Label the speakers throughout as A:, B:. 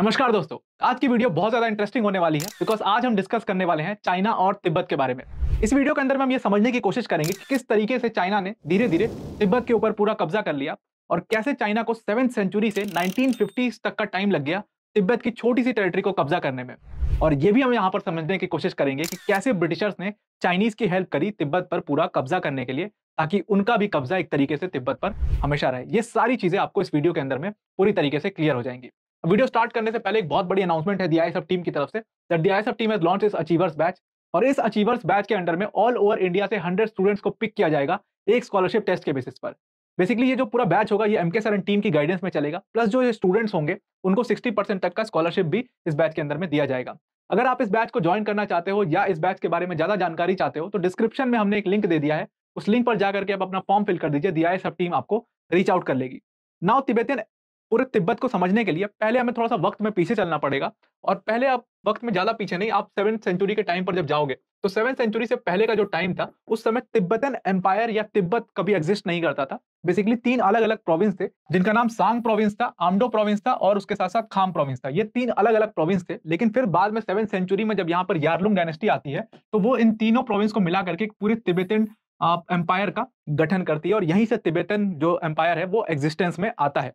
A: नमस्कार दोस्तों आज की वीडियो बहुत ज्यादा इंटरेस्टिंग होने वाली है बिकॉज आज हम डिस्कस करने वाले हैं चाइना और तिब्बत के बारे में इस वीडियो के अंदर में हम ये समझने की कोशिश करेंगे कि किस तरीके से चाइना ने धीरे धीरे तिब्बत के ऊपर पूरा कब्जा कर लिया और कैसे चाइना को सेवन सेंचुरी से नाइनटीन तक का टाइम लग गया तिब्बत की छोटी सी टेरिटरी को कब्जा करने में और ये भी हम यहाँ पर समझने की कोशिश करेंगे कि कैसे ब्रिटिशर्स ने चाइनीज की हेल्प करी तिब्बत पर पूरा कब्जा करने के लिए ताकि उनका भी कब्जा एक तरीके से तिब्बत पर हमेशा रहे ये सारी चीजें आपको इस वीडियो के अंदर में पूरी तरीके से क्लियर हो जाएंगी वीडियो स्टार्ट करने से पहले एक बहुत बड़ी अनाउंसमेंट है दी आई टीम की तरफ से that the I team has launch इस अचीवर्स बैच और इस अचीवर्स बैच के अंडर में ऑल ओवर इंडिया से हंड्रेड स्टूडेंट्स को पिक किया जाएगा एक स्कॉलरशिप टेस्ट के बेसिस पर बेसिकली ये जो पूरा बैच होगा ये एमके के सर एंड टीम की गाइडेंस में चलेगा प्लस जो ये स्टूडेंट्स होंगे उनको 60 परसेंट तक का स्कॉलरशिप भी इस बैच के अंदर में दिया जाएगा अगर आप इस बैच को ज्वाइन करना चाहते हो या इस बैच के बारे में ज्यादा जानकारी चाहते हो तो डिस्क्रिप्शन में हमने एक लिंक दे दिया है उस लिंक पर जाकर के आप अपना फॉर्म फिल कर दीजिए दी सब टीम आपको रीच आउट कर लेगी नाउ तिबेतियन पूरे तिब्बत को समझने के लिए पहले हमें थोड़ा सा वक्त में पीछे चलना पड़ेगा और पहले आप वक्त में ज्यादा पीछे नहीं आप सेवन सेंचुरी के टाइम पर जब जाओगे तो सेवन सेंचुरी से पहले का जो टाइम था उस समय तिब्बतन एम्पायर या तिब्बत कभी एग्जिस्ट नहीं करता था बेसिकली तीन अलग अलग प्रोविंस थे जिनका नाम सांग प्रोविंस था आमडो प्रोविंस था और उसके साथ साथ खाम प्रोविंस था ये तीन अलग अलग प्रोविंस थे लेकिन फिर बाद में सेवन सेंचुरी में जब यहाँ पर यारलुंग डायनेस्टी आती है तो वो इन तीनों प्रोविंस को मिला करके पूरे तिब्बतन एम्पायर का गठन करती है और यहीं से तिब्बतन जो एम्पायर है वो एग्जिस्टेंस में आता है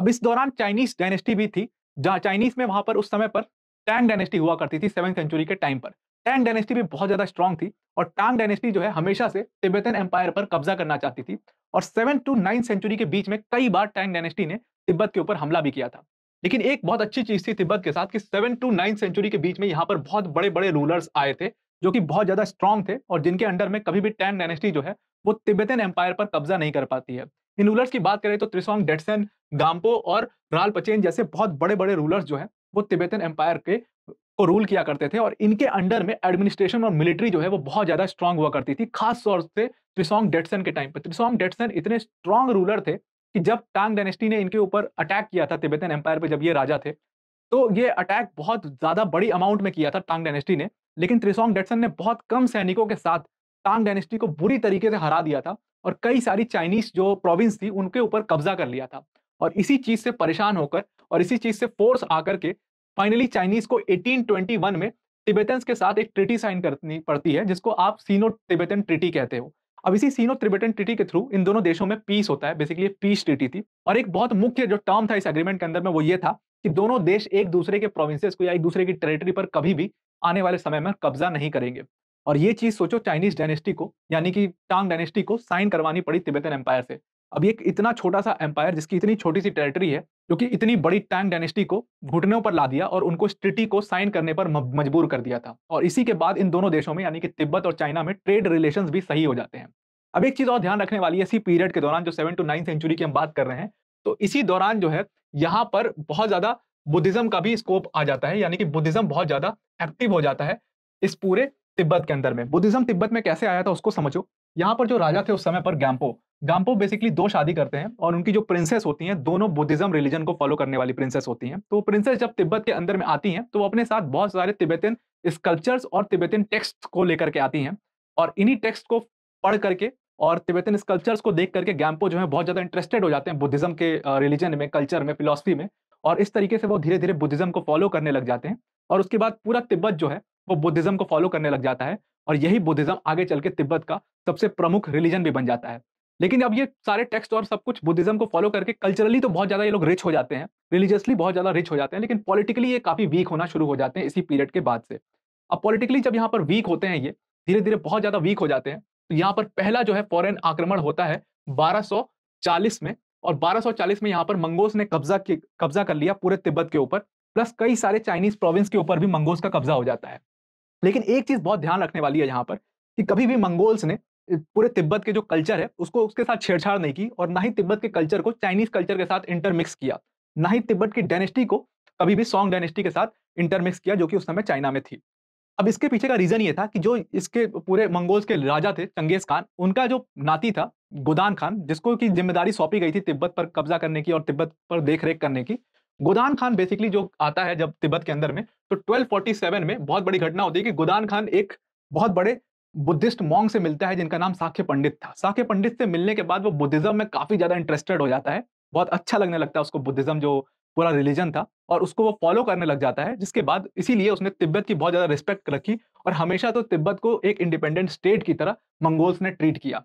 A: अब इस दौरान चाइनीज डायनेस्टी भी थी जहाँ चाइनीज में वहां पर उस समय पर टैंग डायनेस्टी हुआ करती थी सेवन सेंचुरी के टाइम पर टैंग डायनेस्टी भी बहुत ज्यादा स्ट्रॉन्ग थी और टांग डायनेस्टी जो है हमेशा से तिब्बतन एम्पायर पर कब्जा करना चाहती थी और सेवन टू नाइन सेंचुरी के बीच में कई बार टैंग डायनेस्टी ने तिब्बत के ऊपर हमला भी किया था लेकिन एक बहुत अच्छी चीज थी तिब्बत के साथ कि सेवन टू नाइन सेंचुरी के बीच में यहाँ पर बहुत बड़े बड़े रूलर्स आए थे जो कि बहुत ज्यादा स्ट्रॉन्ग थे और जिनके अंडर में कभी भी टैंग डायनेस्टी जो है वो तिब्बतन एम्पायर पर कब्जा नहीं कर पाती है इन रूलर्स की बात करें तो त्रिसोंग डेटसन गांपो और राल पचेन जैसे बहुत बड़े बड़े रूलर्स जो है वो तिबेतन एम्पायर के को रूल किया करते थे और इनके अंडर में एडमिनिस्ट्रेशन और मिलिट्री जो है वो बहुत ज्यादा स्ट्रांग हुआ करती थी खास तौर से त्रिसोंग डेटसन के टाइम पर त्रिसोंग डेटसन इतने स्ट्रांग रूलर थे कि जब टांग डायनेस्टी ने इनके ऊपर अटैक किया था तिबेतन एम्पायर पर जब ये राजा थे तो ये अटैक बहुत ज्यादा बड़ी अमाउंट में किया था टांग डायनेस्टी ने लेकिन त्रिसोंग डेटसन ने बहुत कम सैनिकों के साथ टांग डायनेस्टी को बुरी तरीके से हरा दिया था और कई सारी चाइनीज जो प्रोविंस थी उनके ऊपर कब्जा कर लिया था और इसी चीज से परेशान होकर और इसी चीज से फोर्स आकर के फाइनली चाइनीज को 1821 में तिब्बतन्स के साथ एक ट्रिटी साइन करनी पड़ती है जिसको आप सीनो तिब्बतन ट्रिटी कहते हो अब इसी सीनो त्रिबेटन ट्रिटी के थ्रू इन दोनों देशों में पीस होता है बेसिकली पीस ट्रिटी थी और एक बहुत मुख्य जो टर्म था इस एग्रीमेंट के अंदर में वो ये था कि दोनों देश एक दूसरे के प्रोविंसेस को या एक दूसरे की टेरिटरी पर कभी भी आने वाले समय में कब्जा नहीं करेंगे और ये चीज सोचो चाइनीज डायनेस्टी को यानी कि टांग डायनेस्टी को साइन करवानी पड़ी तिब्बतन एम्पायर से अब ये इतना छोटा सा एम्पायर जिसकी इतनी छोटी सी टेरिटरी है जो कि इतनी बड़ी टैंग डायनेस्टी को घुटनों पर ला दिया और उनको इस ट्रिटी को साइन करने पर मजबूर कर दिया था और इसी के बाद इन दोनों देशों में यानी कि तिब्बत और चाइना में ट्रेड रिलेशन भी सही हो जाते हैं अब एक चीज और ध्यान रखने वाली है इसी पीरियड के दौरान जो सेवन टू नाइन सेंचुरी की हम बात कर रहे हैं तो इसी दौरान जो है यहाँ पर बहुत ज्यादा बुद्धिज्म का भी स्कोप आ जाता है यानी कि बुद्धिज्म बहुत ज्यादा एक्टिव हो जाता है इस पूरे तिब्बत के अंदर में बुद्धिज्म तिब्बत में कैसे आया था उसको समझो यहाँ पर जो राजा थे उस समय पर गैम्पो गैम्पो बेसिकली दो शादी करते हैं और उनकी जो प्रिंसेस होती हैं दोनों बुद्धिज्म रिलीजन को फॉलो करने वाली प्रिंसेस होती हैं तो प्रिंसेस जब तिब्बत के अंदर में आती हैं तो वो अपने साथ बहुत सारे तिब्बतन स्कल्पचर्स और तिब्बतन टेक्स्ट को लेकर के आती हैं और इन्हीं टेक्स्ट को पढ़ करके और तिब्बतन स्कल्पचर्स को देख करके गैम्पो जो है बहुत ज़्यादा इंटरेस्टेड हो जाते हैं बुद्धिज्म के रिलीजन में कल्चर में फिलोसफी में और इस तरीके से वो धीरे धीरे बुद्धिज्म को फॉलो करने लग जाते हैं और उसके बाद पूरा तिब्बत जो है वो बुद्धिज्म को फॉलो करने लग जाता है और यही बुद्धिज्म आगे चल के तिब्बत का सबसे प्रमुख रिलीजन भी बन जाता है लेकिन अब ये सारे टेक्स्ट और सब कुछ बुद्धिज्म को फॉलो करके कल्चरली तो बहुत ज्यादा ये लोग रिच हो जाते हैं रिलीजियसली बहुत ज्यादा रिच हो जाते हैं लेकिन पॉलिटिकली ये काफी वीक होना शुरू हो जाते हैं इसी पीरियड के बाद से अब पॉलिटिकली जब यहाँ पर वीक होते हैं ये धीरे धीरे बहुत ज्यादा वीक हो जाते हैं तो यहाँ पर पहला जो है फॉरन आक्रमण होता है बारह में और 1240 में यहाँ पर मंगोस ने कब्जा कब्जा कर लिया पूरे तिब्बत के ऊपर प्लस कई सारे चाइनीज प्रोविंस के ऊपर भी मंगोस का कब्जा हो जाता है लेकिन एक चीज बहुत ध्यान रखने वाली है यहाँ पर कि कभी भी मंगोल्स ने पूरे तिब्बत के जो कल्चर है उसको उसके साथ छेड़छाड़ नहीं की और ना ही तिब्बत के कल्चर को चाइनीज कल्चर के साथ इंटरमिक्स किया ना ही तिब्बत की डायनेस्टी को कभी भी सॉन्ग डायनेस्टी के साथ इंटरमिक्स किया जो कि उस समय चाइना में थी अब इसके पीछे का रीजन ये था कि जो इसके पूरे मंगोल्स के राजा थे चंगेज खान उनका जो नाती था गोदान खान जिसको की जिम्मेदारी सौंपी गई थी तिब्बत पर कब्जा करने की और तिब्बत पर देखरेख करने की गोदान खान बेसिकली जो आता है जब तिब्बत के अंदर में तो 1247 में बहुत बड़ी घटना होती है कि गोदान खान एक बहुत बड़े बुद्धिस्ट मॉन्ग से मिलता है जिनका नाम साख्य पंडित था साख्य पंडित से मिलने के बाद वो बुद्धिज्म में काफी ज्यादा इंटरेस्टेड हो जाता है बहुत अच्छा लगने लगता है उसको बुद्धिज्म जो पूरा रिलीजन था और उसको वो फॉलो करने लग जाता है जिसके बाद इसीलिए उसने तिब्बत की बहुत ज्यादा रिस्पेक्ट रखी और हमेशा तो तिब्बत को एक इंडिपेंडेंट स्टेट की तरह मंगोल्स ने ट्रीट किया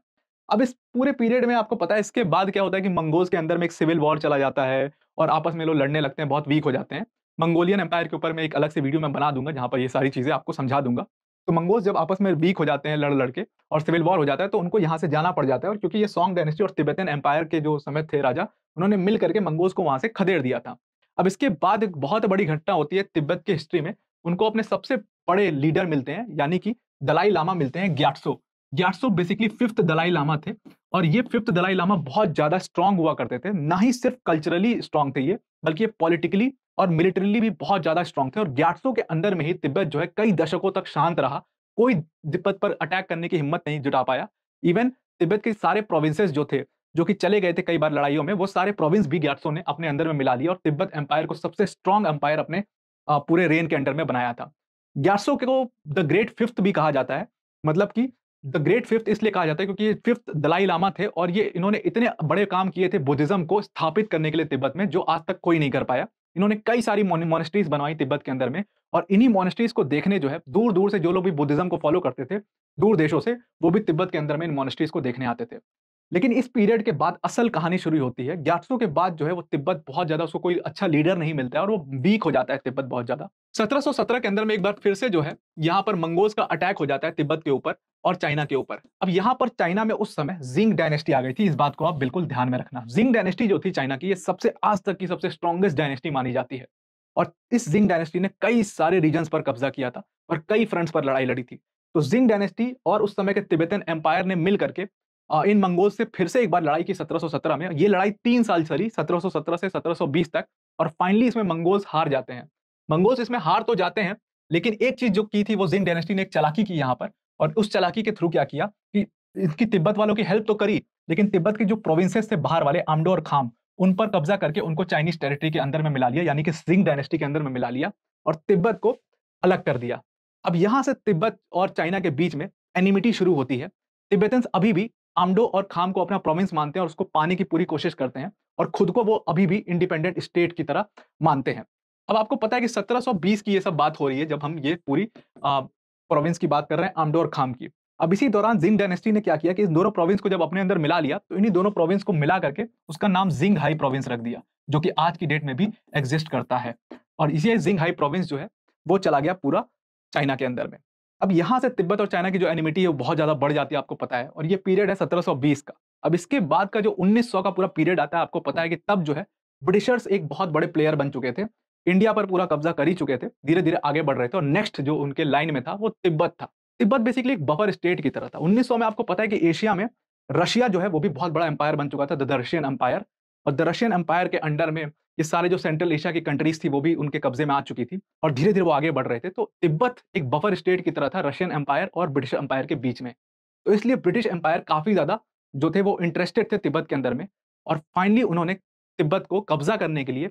A: अब इस पूरे पीरियड में आपको पता है इसके बाद क्या होता है कि मंगोल्स के अंदर में एक सिविल वॉर चला जाता है और आपस में लोग लड़ने लगते हैं बहुत वीक हो जाते हैं मंगोलियन एम्पायर के ऊपर मैं एक अलग से वीडियो में बना दूंगा जहाँ पर ये सारी चीज़ें आपको समझा दूंगा तो मंगोज जब आपस में वीक हो जाते हैं लड़ लड़के और सिविल वॉर हो जाता है तो उनको यहाँ से जाना पड़ जाता है और क्योंकि ये सॉन्ग डायनेस्टी और तिब्बतन एम्पायर के जो समय थे राजा उन्होंने मिल करके मंगोज को वहाँ से खदेड़ दिया था अब इसके बाद एक बहुत बड़ी घटना होती है तिब्बत की हिस्ट्री में उनको अपने सबसे बड़े लीडर मिलते हैं यानी कि दलाई लामा मिलते हैं Gyatso Gyatso basically fifth Dalai Lama थे और ये फिफ्थ दलाई लामा बहुत ज्यादा स्ट्रांग हुआ करते थे ना ही सिर्फ कल्चरली स्ट्रांग थे ये बल्कि ये पॉलिटिकली और मिलिट्रीली भी बहुत ज्यादा स्ट्रांग थे और ग्यारसों के अंदर में ही तिब्बत जो है कई दशकों तक शांत रहा कोई तिब्बत पर अटैक करने की हिम्मत नहीं जुटा पाया इवन तिब्बत के सारे प्रोविंसेस जो थे जो कि चले गए थे कई बार लड़ाइयों में वो सारे प्रोविंस भी ग्यारसों ने अपने अंदर में मिला लिया और तिब्बत एम्पायर को सबसे स्ट्रांग एम्पायर अपने पूरे रेन के अंडर में बनाया था ग्यारसों को द ग्रेट फिफ्थ भी कहा जाता है मतलब कि द ग्रेट फिफ्थ इसलिए कहा जाता है क्योंकि ये फिफ्थ दलाई लामा थे और ये इन्होंने इतने बड़े काम किए थे बुद्धिज्म को स्थापित करने के लिए तिब्बत में जो आज तक कोई नहीं कर पाया इन्होंने कई सारी मोनेस्ट्रीज बनवाई तिब्बत के अंदर में और इन्हीं मोनेस्ट्रीज को देखने जो है दूर दूर से जो लोग भी बुद्धिज्म को फॉलो करते थे दूर देशों से वो भी तिब्बत के अंदर में इन मोनेस्ट्रीज को देखने आते थे लेकिन इस पीरियड के बाद असल कहानी शुरू होती है ग्यारसों के बाद जो है वो तिब्बत बहुत ज्यादा उसको कोई अच्छा लीडर नहीं मिलता है और वो वीक हो जाता है तिब्बत बहुत ज्यादा 1717 के अंदर में एक बार फिर से जो है यहाँ पर मंगोल्स का अटैक हो जाता है तिब्बत के ऊपर और चाइना के ऊपर अब यहाँ पर चाइना में उस समय जिंग डायनेस्टी आ गई थी इस बात को आप बिल्कुल ध्यान में रखना जिंग डायनेस्टी जो थी चाइना की ये सबसे आज तक की सबसे स्ट्रॉन्गेस्ट डायनेस्टी मानी जाती है और इस जिंग डायनेस्टी ने कई सारे रीजन पर कब्जा किया था और कई फ्रंट्स पर लड़ाई लड़ी थी तो जिंग डायनेस्टी और उस समय के तिब्बतन एम्पायर ने मिल करके इन मंगोल से फिर से एक बार लड़ाई की 1717 में ये लड़ाई तीन साल चली 1717 से 1720 तक और फाइनली इसमें मंगोल्स हार जाते हैं मंगोल्स इसमें हार तो जाते हैं लेकिन एक चीज जो की थी वो जिंग डायनेस्टी ने एक चलाकी की यहाँ पर और उस चलाकी के थ्रू क्या किया कि इसकी तिब्बत वालों की हेल्प तो करी लेकिन तिब्बत के जो प्रोविंसेस थे बाहर वाले आमडो और खाम उन पर कब्जा करके उनको चाइनीज टेरिटरी के अंदर में मिला लिया यानी कि सिंग डायनेस्टी के अंदर में मिला लिया और तिब्बत को अलग कर दिया अब यहाँ से तिब्बत और चाइना के बीच में एनिमिटी शुरू होती है तिब्बतन अभी भी आमडो और खाम को अपना प्रोविंस मानते हैं और उसको पाने की पूरी कोशिश करते हैं और खुद को वो अभी भी इंडिपेंडेंट स्टेट की तरह मानते हैं अब आपको पता है कि 1720 की ये सब बात हो रही है जब हम ये पूरी प्रोविंस की बात कर रहे हैं आमडो और खाम की अब इसी दौरान जिंग डायनेस्टी ने क्या किया कि इस दोनों प्रोविंस को जब अपने अंदर मिला लिया तो इन्हीं दोनों प्रोविंस को मिला करके उसका नाम जिंग हाई प्रोविंस रख दिया जो कि आज की डेट में भी एग्जिस्ट करता है और इसी जिंग हाई प्रोविंस जो है वो चला गया पूरा चाइना के अंदर में अब यहाँ से तिब्बत और चाइना की जो एनिमिटी है वो बहुत ज़्यादा बढ़ जाती है आपको पता है और ये पीरियड है 1720 का अब इसके बाद का जो 1900 का पूरा पीरियड आता है आपको पता है कि तब जो है ब्रिटिशर्स एक बहुत बड़े प्लेयर बन चुके थे इंडिया पर पूरा कब्जा कर ही चुके थे धीरे धीरे आगे बढ़ रहे थे और नेक्स्ट जो उनके लाइन में था वो तिब्बत था तिब्बत बेसिकली एक बफर स्टेट की तरह था उन्नीस में आपको पता है कि एशिया में रशिया जो है वो भी बहुत बड़ा एम्पायर बन चुका था द रशियन एम्पायर और द रशियन एम्पायर के अंडर में ये सारे जो सेंट्रल एशिया की कंट्रीज थी वो भी उनके कब्जे में आ चुकी थी और धीरे धीरे वो आगे बढ़ रहे थे तो तिब्बत एक बफर स्टेट की तरह था रशियन एम्पायर और ब्रिटिश एम्पायर के बीच में तो इसलिए ब्रिटिश एम्पायर काफ़ी ज़्यादा जो थे वो इंटरेस्टेड थे तिब्बत के अंदर में और फाइनली उन्होंने तिब्बत को कब्जा करने के लिए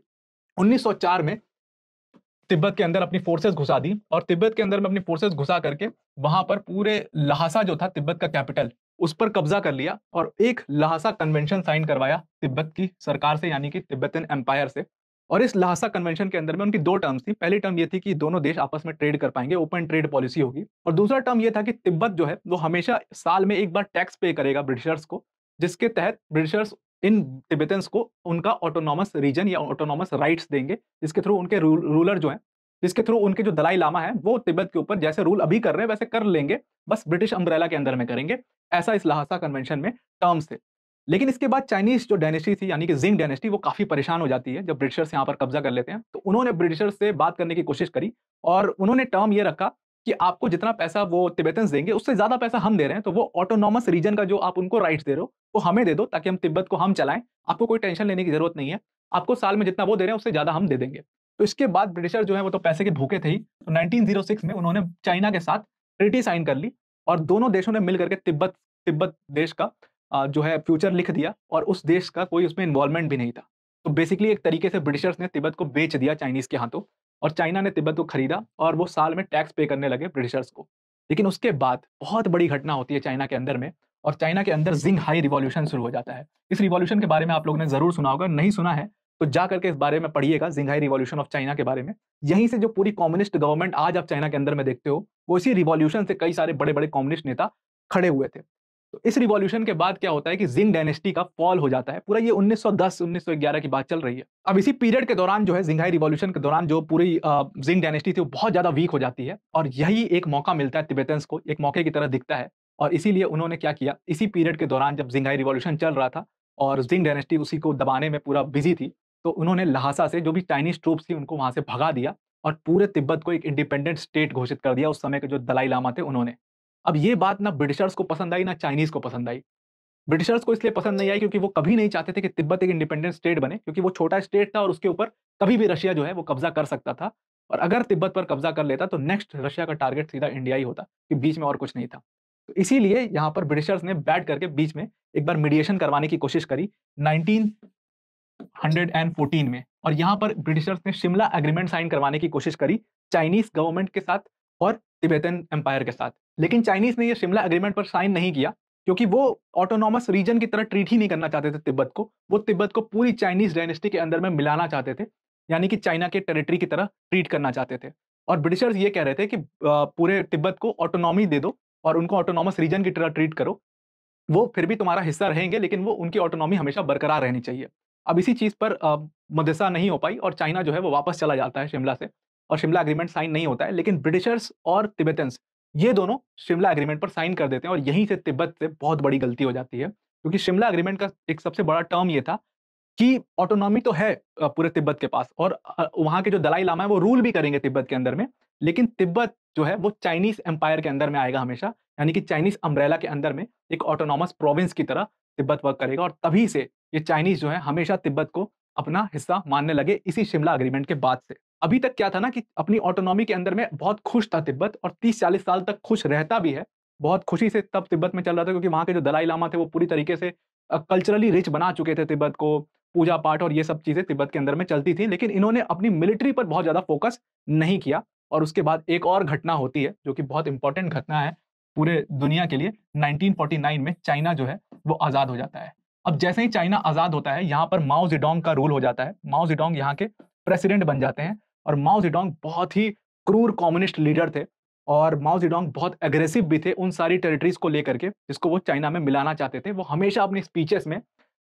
A: 1904 में तिब्बत के अंदर अपनी फोर्सेस घुसा दी और तिब्बत के अंदर में अपनी फोर्सेस घुसा करके वहां पर पूरे लहासा जो था तिब्बत का कैपिटल उस पर कब्जा कर लिया और एक लहासा कन्वेंशन साइन करवाया तिब्बत की सरकार से यानी कि तिब्बतन एम्पायर से और इस लहासा कन्वेंशन के अंदर में उनकी दो टर्म्स थी पहली टर्म ये थी कि दोनों देश आपस में ट्रेड कर पाएंगे ओपन ट्रेड पॉलिसी होगी और दूसरा टर्म ये था कि तिब्बत जो है वो हमेशा साल में एक बार टैक्स पे करेगा ब्रिटिशर्स को जिसके तहत ब्रिटिशर्स इन तिब्बतन्स को उनका ऑटोनॉमस रीजन या ऑटोनॉमस राइट्स देंगे जिसके थ्रू उनके रूलर जो है जिसके थ्रू उनके जो दलाई लामा है वो तिब्बत के ऊपर जैसे रूल अभी कर रहे हैं वैसे कर लेंगे बस ब्रिटिश अम्ब्रेला के अंदर में करेंगे ऐसा इस लहासा कन्वेंशन में टर्म्स थे लेकिन इसके बाद चाइनीज जो डायनेस्टी थी यानी कि जिंग डायनेस्टी वो काफ़ी परेशान हो जाती है जब ब्रिटिशर्स यहाँ पर कब्जा कर लेते हैं तो उन्होंने ब्रिटिशर्स से बात करने की कोशिश करी और उन्होंने टर्म ये रखा कि आपको जितना पैसा वो तिब्बतन देंगे उससे ज़्यादा पैसा हम दे रहे हैं तो वो ऑटोनॉमस रीजन का जो आप उनको राइट्स दे रहे हो वो हमें दे दो ताकि हम तिब्बत को हम चलाएं आपको कोई टेंशन लेने की जरूरत नहीं है आपको साल में जितना वो दे रहे हैं उससे ज़्यादा हम दे देंगे तो इसके बाद ब्रिटिशर जो है वो तो पैसे के भूखे थे ही तो 1906 में उन्होंने चाइना के साथ ट्रिटी साइन कर ली और दोनों देशों ने मिल करके तिब्बत तिब्बत देश का जो है फ्यूचर लिख दिया और उस देश का कोई उसमें इन्वॉल्वमेंट भी नहीं था तो बेसिकली एक तरीके से ब्रिटिशर्स ने तिब्बत को बेच दिया चाइनीज के हाथों और चाइना ने तिब्बत को खरीदा और वो साल में टैक्स पे करने लगे ब्रिटिशर्स को लेकिन उसके बाद बहुत बड़ी घटना होती है चाइना के अंदर में और चाइना के अंदर जिंग हाई रिवॉल्यूशन शुरू हो जाता है इस रिवॉल्यूशन के बारे में आप लोगों ने जरूर सुना होगा नहीं सुना है तो जा करके इस बारे में पढ़िएगा जिंघाई रिवॉल्यूशन ऑफ चाइना के बारे में यहीं से जो पूरी कम्युनिस्ट गवर्नमेंट आज आप चाइना के अंदर में देखते हो वो इसी रिवॉल्यूशन से कई सारे बड़े बड़े कम्युनिस्ट नेता खड़े हुए थे तो इस रिवॉल्यूशन के बाद क्या होता है कि जिंग डायनेस्टी का फॉल हो जाता है पूरा ये 1910 1911 की बात चल रही है अब इसी पीरियड के दौरान जो है जिंघाई रिवॉल्यूशन के दौरान जो पूरी जिंग डायनेस्टी थी वो बहुत ज्यादा वीक हो जाती है और यही एक मौका मिलता है तिबेतन्स को एक मौके की तरह दिखता है और इसीलिए उन्होंने क्या किया इसी पीरियड के दौरान जब जिंघाई रिवॉल्यूशन चल रहा था और जिंग डायनेस्टी उसी को दबाने में पूरा बिजी थी तो उन्होंने लहासा से जो भी चाइनीज ट्रूप्स थी उनको वहां से भगा दिया और पूरे तिब्बत को एक इंडिपेंडेंट स्टेट घोषित कर दिया उस समय के जो दलाई लामा थे उन्होंने अब ये बात ना ब्रिटिशर्स को पसंद आई ना चाइनीज को पसंद आई ब्रिटिशर्स को इसलिए पसंद नहीं आई क्योंकि वो कभी नहीं चाहते थे कि तिब्बत एक इंडिपेंडेंट स्टेट बने क्योंकि वो छोटा स्टेट था और उसके ऊपर कभी भी रशिया जो है वो कब्जा कर सकता था और अगर तिब्बत पर कब्जा कर लेता तो नेक्स्ट रशिया का टारगेट सीधा इंडिया ही होता कि बीच में और कुछ नहीं था तो इसीलिए यहाँ पर ब्रिटिशर्स ने बैठ करके बीच में एक बार मीडिएशन करवाने की कोशिश करी नाइनटीन 1914 में और यहाँ पर ब्रिटिशर्स ने शिमला एग्रीमेंट साइन करवाने की कोशिश करी चाइनीज गवर्नमेंट के साथ और तिबेतन एम्पायर के साथ लेकिन चाइनीज ने यह शिमला एग्रीमेंट पर साइन नहीं किया क्योंकि वो ऑटोनॉमस रीजन की तरह ट्रीट ही नहीं करना चाहते थे तिब्बत को वो तिब्बत को पूरी चाइनीज डायनेस्टी के अंदर में मिलाना चाहते थे यानी कि चाइना के टेरिटरी की तरह ट्रीट करना चाहते थे और ब्रिटिशर्स ये कह रहे थे कि पूरे तिब्बत को ऑटोनॉमी दे दो और उनको ऑटोनॉमस रीजन की तरह ट्रीट करो वो फिर भी तुम्हारा हिस्सा रहेंगे लेकिन वो उनकी ऑटोनॉमी हमेशा बरकरार रहनी चाहिए अब इसी चीज़ पर मदसा नहीं हो पाई और चाइना जो है वो वापस चला जाता है शिमला से और शिमला एग्रीमेंट साइन नहीं होता है लेकिन ब्रिटिशर्स और तिब्बतन्स ये दोनों शिमला एग्रीमेंट पर साइन कर देते हैं और यहीं से तिब्बत से बहुत बड़ी गलती हो जाती है क्योंकि शिमला एग्रीमेंट का एक सबसे बड़ा टर्म ये था कि ऑटोनॉमी तो है पूरे तिब्बत के पास और वहाँ के जो दलाई लामा है वो रूल भी करेंगे तिब्बत के अंदर में लेकिन तिब्बत जो है वो चाइनीज एम्पायर के अंदर में आएगा हमेशा यानी कि चाइनीज अम्ब्रेला के अंदर में एक ऑटोनॉमस प्रोविंस की तरह तिब्बत वर्क करेगा और तभी से ये चाइनीज जो है हमेशा तिब्बत को अपना हिस्सा मानने लगे इसी शिमला अग्रीमेंट के बाद से अभी तक क्या था ना कि अपनी ऑटोनॉमी के अंदर में बहुत खुश था तिब्बत और 30-40 साल तक खुश रहता भी है बहुत खुशी से तब तिब्बत में चल रहा था क्योंकि वहाँ के जो दलाई लामा थे वो पूरी तरीके से कल्चरली रिच बना चुके थे तिब्बत को पूजा पाठ और ये सब चीज़ें तिब्बत के अंदर में चलती थी लेकिन इन्होंने अपनी मिलिट्री पर बहुत ज़्यादा फोकस नहीं किया और उसके बाद एक और घटना होती है जो कि बहुत इंपॉर्टेंट घटना है पूरे दुनिया के लिए 1949 में चाइना जो है वो आज़ाद हो जाता है अब जैसे ही चाइना आजाद होता है यहाँ पर माओ जिडोंग का रूल हो जाता है माओ जिडोंग यहाँ के प्रेसिडेंट बन जाते हैं और माओ जिडोंग बहुत ही क्रूर कम्युनिस्ट लीडर थे और माओ जिडोंग बहुत एग्रेसिव भी थे उन सारी टेरिटरीज को लेकर के जिसको वो चाइना में मिलाना चाहते थे वो हमेशा अपने स्पीचेस में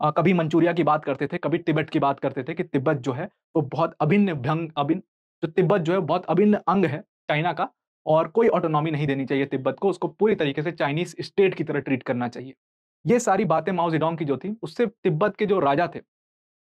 A: आ, कभी मंचूरिया की बात करते थे कभी तिब्बत की बात करते थे कि तिब्बत जो है वो बहुत अभिन्न भंग अभिन्न जो तिब्बत जो है बहुत अभिन्न अंग है चाइना का और कोई ऑटोनॉमी नहीं देनी चाहिए तिब्बत को उसको पूरी तरीके से चाइनीज स्टेट की तरह ट्रीट करना चाहिए ये सारी बातें माओ जिडोंग की जो थी उससे तिब्बत के जो राजा थे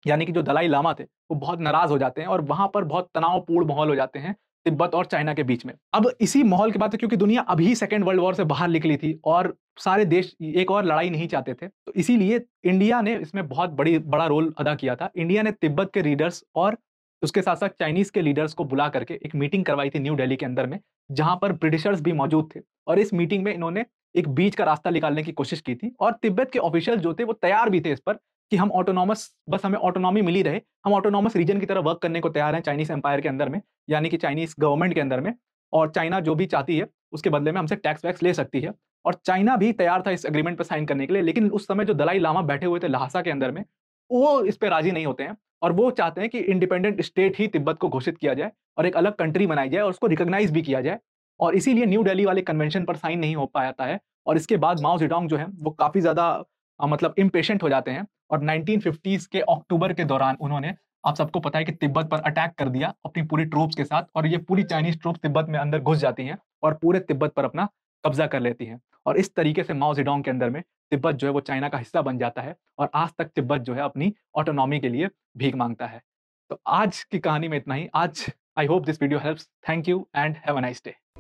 A: यानी कि जो दलाई लामा थे वो बहुत नाराज हो जाते हैं और वहां पर बहुत तनावपूर्ण माहौल हो जाते हैं तिब्बत और चाइना के बीच में अब इसी माहौल की बात है क्योंकि दुनिया अभी सेकेंड वर्ल्ड वॉर से बाहर निकली थी और सारे देश एक और लड़ाई नहीं चाहते थे तो इसीलिए इंडिया ने इसमें बहुत बड़ी बड़ा रोल अदा किया था इंडिया ने तिब्बत के लीडर्स और उसके साथ साथ चाइनीज के लीडर्स को बुला करके एक मीटिंग करवाई थी न्यू दिल्ली के अंदर में जहां पर ब्रिटिशर्स भी मौजूद थे और इस मीटिंग में इन्होंने एक बीच का रास्ता निकालने की कोशिश की थी और तिब्बत के ऑफिशियल जो थे वो तैयार भी थे इस पर कि हम ऑटोनॉमस बस हमें ऑटोनॉमी मिली रहे हम ऑटोनॉमस रीजन की तरह वर्क करने को तैयार हैं चाइनीज एम्पायर के अंदर में यानी कि चाइनीज गवर्नमेंट के अंदर में और चाइना जो भी चाहती है उसके बदले में हमसे टैक्स वैक्स ले सकती है और चाइना भी तैयार था इस अग्रीमेंट पर साइन करने के लिए लेकिन उस समय जो दलाई लामा बैठे हुए थे लहासा के अंदर में वो इस पर राजी नहीं होते हैं और वो चाहते हैं कि इंडिपेंडेंट स्टेट ही तिब्बत को घोषित किया जाए और एक अलग कंट्री बनाई जाए और उसको रिकोगनाइज भी किया जाए और इसीलिए न्यू दिल्ली वाले कन्वेंशन पर साइन नहीं हो पाया है और इसके बाद माओ जिडोंग जो है वो काफ़ी ज़्यादा मतलब इम्पेशेंट हो जाते हैं और नाइनटीन के अक्टूबर के दौरान उन्होंने आप सबको पता है कि तिब्बत पर अटैक कर दिया अपनी पूरी ट्रूप्स के साथ और ये पूरी चाइनीज ट्रूप तिब्बत में अंदर घुस जाती हैं और पूरे तिब्बत पर अपना कब्जा कर लेती हैं और इस तरीके से माओ जिडोंग के अंदर में तिब्बत जो है वो चाइना का हिस्सा बन जाता है और आज तक तिब्बत जो है अपनी ऑटोनॉमी के लिए भीख मांगता है तो आज की कहानी में इतना ही आज I hope this video helps thank you and have a nice day